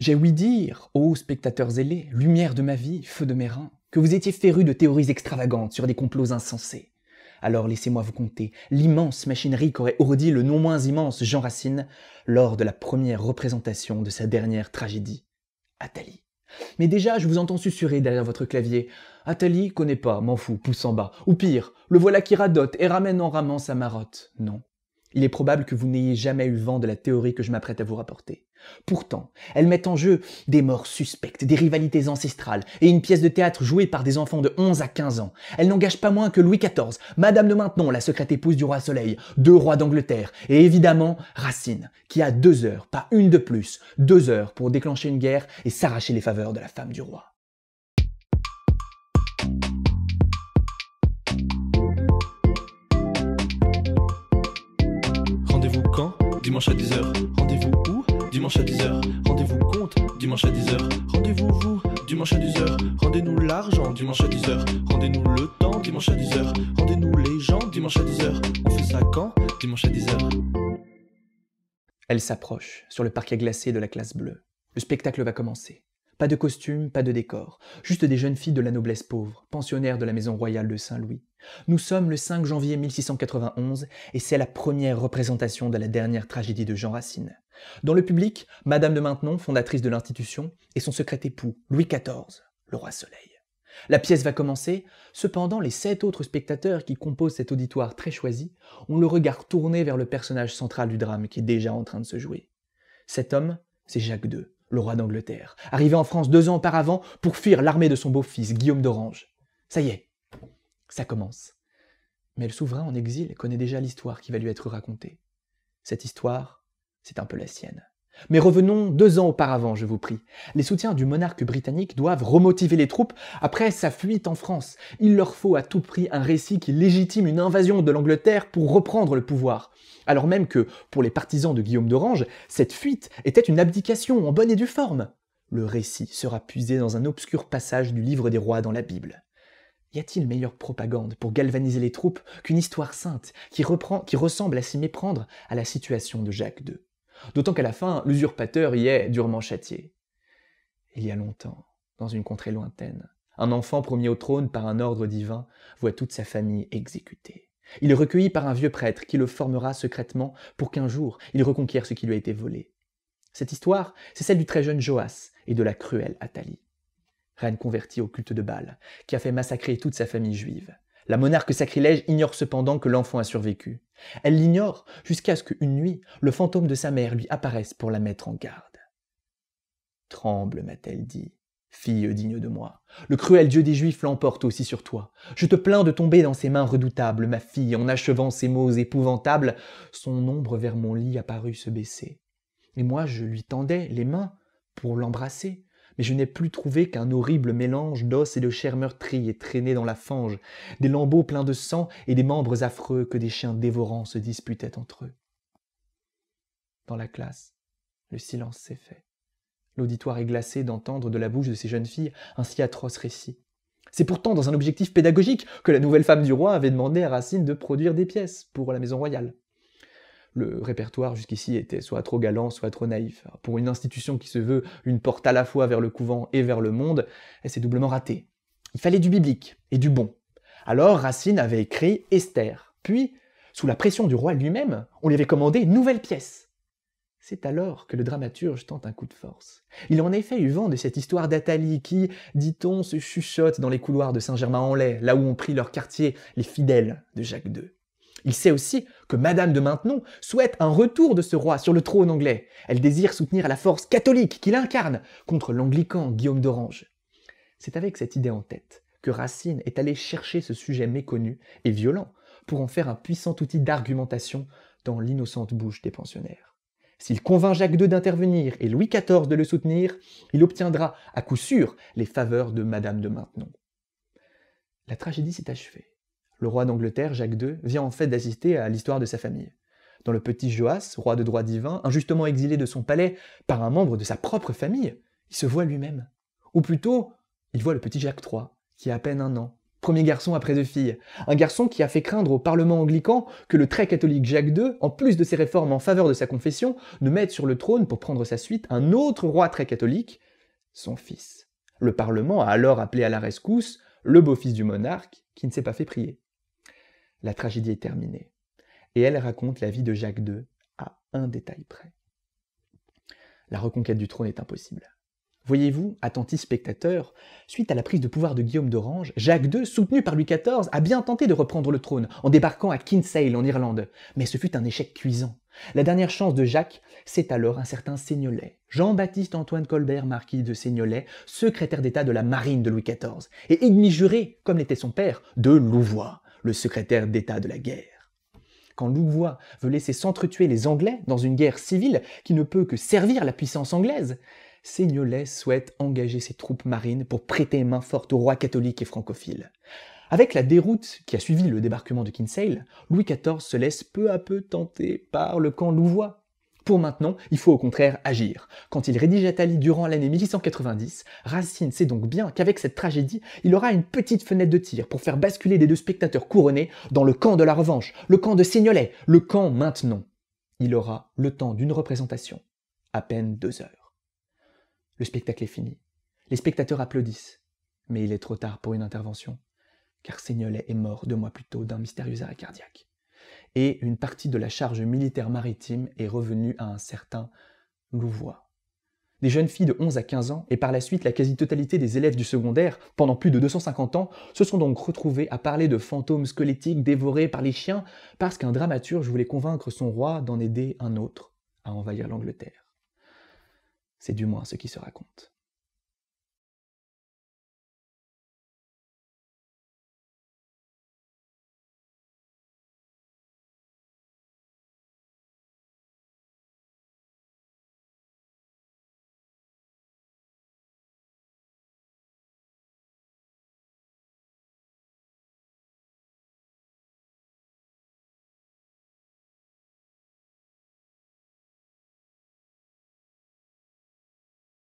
J'ai ouï dire, ô spectateurs ailés, lumière de ma vie, feu de mes reins, que vous étiez férus de théories extravagantes sur des complots insensés. Alors laissez-moi vous compter l'immense machinerie qu'aurait ourdi le non moins immense Jean Racine lors de la première représentation de sa dernière tragédie, Athalie. Mais déjà, je vous entends susurrer derrière votre clavier Athalie connaît pas, m'en fous, pousse en bas. Ou pire, le voilà qui radote et ramène en ramant sa marotte. Non, il est probable que vous n'ayez jamais eu vent de la théorie que je m'apprête à vous rapporter. Pourtant, elle met en jeu des morts suspectes, des rivalités ancestrales et une pièce de théâtre jouée par des enfants de 11 à 15 ans. Elle n'engage pas moins que Louis XIV, Madame de Maintenon, la secrète épouse du roi Soleil, deux rois d'Angleterre et évidemment Racine, qui a deux heures, pas une de plus, deux heures pour déclencher une guerre et s'arracher les faveurs de la femme du roi. Dimanche à 10h, rendez-vous où Dimanche à 10h, rendez-vous compte. Dimanche à 10h, rendez-vous vous. Dimanche à 10h, rendez-nous l'argent. Dimanche à 10h, rendez-nous le temps. Dimanche à 10h, rendez-nous les gens. Dimanche à 10h, on fait ça quand Dimanche à 10h. Elle s'approche sur le parquet glacé de la classe bleue. Le spectacle va commencer. Pas de costume, pas de décor, juste des jeunes filles de la noblesse pauvre, pensionnaires de la maison royale de Saint-Louis. Nous sommes le 5 janvier 1691 et c'est la première représentation de la dernière tragédie de Jean Racine. Dans le public, Madame de Maintenon, fondatrice de l'institution, et son secret époux, Louis XIV, le roi soleil. La pièce va commencer, cependant les sept autres spectateurs qui composent cet auditoire très choisi ont le regard tourné vers le personnage central du drame qui est déjà en train de se jouer. Cet homme, c'est Jacques II, le roi d'Angleterre, arrivé en France deux ans auparavant pour fuir l'armée de son beau-fils, Guillaume d'Orange. Ça y est, ça commence. Mais le souverain en exil connaît déjà l'histoire qui va lui être racontée. Cette histoire, c'est un peu la sienne. Mais revenons deux ans auparavant, je vous prie. Les soutiens du monarque britannique doivent remotiver les troupes après sa fuite en France. Il leur faut à tout prix un récit qui légitime une invasion de l'Angleterre pour reprendre le pouvoir. Alors même que, pour les partisans de Guillaume d'Orange, cette fuite était une abdication en bonne et due forme. Le récit sera puisé dans un obscur passage du livre des rois dans la Bible. Y a-t-il meilleure propagande pour galvaniser les troupes qu'une histoire sainte qui, ressemble à s'y méprendre à la situation de Jacques II D'autant qu'à la fin, l'usurpateur y est durement châtié. Il y a longtemps, dans une contrée lointaine, un enfant promis au trône par un ordre divin voit toute sa famille exécutée. Il est recueilli par un vieux prêtre qui le formera secrètement pour qu'un jour il reconquiert ce qui lui a été volé. Cette histoire, c'est celle du très jeune Joas et de la cruelle Athalie, reine convertie au culte de Baal, qui a fait massacrer toute sa famille juive. La monarque sacrilège ignore cependant que l'enfant a survécu. Elle l'ignore jusqu'à ce qu'une nuit, le fantôme de sa mère lui apparaisse pour la mettre en garde. Tremble, m'a-t-elle dit, fille digne de moi. Le cruel Dieu des Juifs l'emporte aussi sur toi. Je te plains de tomber dans ses mains redoutables, ma fille. En achevant ces mots épouvantables, son ombre vers mon lit apparut se baisser. Et moi, je lui tendais les mains pour l'embrasser mais je n'ai plus trouvé qu'un horrible mélange d'os et de chair meurtrie et traîné dans la fange, des lambeaux pleins de sang et des membres affreux que des chiens dévorants se disputaient entre eux. Dans la classe, le silence s'est fait. L'auditoire est glacé d'entendre de la bouche de ces jeunes filles un si atroce récit. C'est pourtant dans un objectif pédagogique que la nouvelle femme du roi avait demandé à Racine de produire des pièces pour la maison royale le répertoire jusqu'ici était soit trop galant, soit trop naïf. pour une institution qui se veut une porte à la fois vers le couvent et vers le monde, elle s'est doublement ratée. Il fallait du biblique et du bon. Alors Racine avait écrit Esther. Puis, sous la pression du roi lui-même, on lui avait commandé une nouvelle pièce. C'est alors que le dramaturge tente un coup de force. Il en effet eu vent de cette histoire d'Athalie qui, dit-on, se chuchote dans les couloirs de Saint-Germain-en-Laye, là où ont pris leur quartier les fidèles de Jacques II. Il sait aussi que Madame de Maintenon souhaite un retour de ce roi sur le trône anglais. Elle désire soutenir la force catholique qu'il incarne contre l'anglican Guillaume d'Orange. C'est avec cette idée en tête que Racine est allé chercher ce sujet méconnu et violent pour en faire un puissant outil d'argumentation dans l'innocente bouche des pensionnaires. S'il convainc Jacques II d'intervenir et Louis XIV de le soutenir, il obtiendra à coup sûr les faveurs de Madame de Maintenon. La tragédie s'est achevée. Le roi d'Angleterre, Jacques II, vient en fait d'assister à l'histoire de sa famille. Dans le petit Joas, roi de droit divin, injustement exilé de son palais par un membre de sa propre famille, il se voit lui-même. Ou plutôt, il voit le petit Jacques III, qui a à peine un an, premier garçon après deux filles, un garçon qui a fait craindre au Parlement anglican que le très catholique Jacques II, en plus de ses réformes en faveur de sa confession, ne mette sur le trône pour prendre sa suite un autre roi très catholique, son fils. Le Parlement a alors appelé à la rescousse le beau-fils du monarque, qui ne s'est pas fait prier. La tragédie est terminée. Et elle raconte la vie de Jacques II à un détail près. La reconquête du trône est impossible. Voyez-vous, attentifs spectateurs, suite à la prise de pouvoir de Guillaume d'Orange, Jacques II, soutenu par Louis XIV, a bien tenté de reprendre le trône en débarquant à Kinsale en Irlande, mais ce fut un échec cuisant. La dernière chance de Jacques, c'est alors un certain Seignolet. Jean-Baptiste Antoine Colbert, marquis de Seignolet, secrétaire d'État de la marine de Louis XIV, et ennemi juré, comme l'était son père, de Louvois le secrétaire d'État de la guerre. Quand Louvois veut laisser s'entretuer les Anglais dans une guerre civile qui ne peut que servir la puissance anglaise, Signolet souhaite engager ses troupes marines pour prêter main forte au roi catholique et francophile. Avec la déroute qui a suivi le débarquement de Kinsale, Louis XIV se laisse peu à peu tenter par le camp louvois, maintenant, il faut au contraire agir. Quand il rédige Attali durant l'année 1890, Racine sait donc bien qu'avec cette tragédie, il aura une petite fenêtre de tir pour faire basculer les deux spectateurs couronnés dans le camp de la revanche, le camp de Signolet, le camp maintenant. Il aura le temps d'une représentation, à peine deux heures. Le spectacle est fini. Les spectateurs applaudissent. Mais il est trop tard pour une intervention, car Signolet est mort deux mois plus tôt d'un mystérieux arrêt cardiaque et une partie de la charge militaire maritime est revenue à un certain Louvois. Des jeunes filles de 11 à 15 ans, et par la suite la quasi-totalité des élèves du secondaire, pendant plus de 250 ans, se sont donc retrouvés à parler de fantômes squelettiques dévorés par les chiens, parce qu'un dramaturge voulait convaincre son roi d'en aider un autre à envahir l'Angleterre. C'est du moins ce qui se raconte.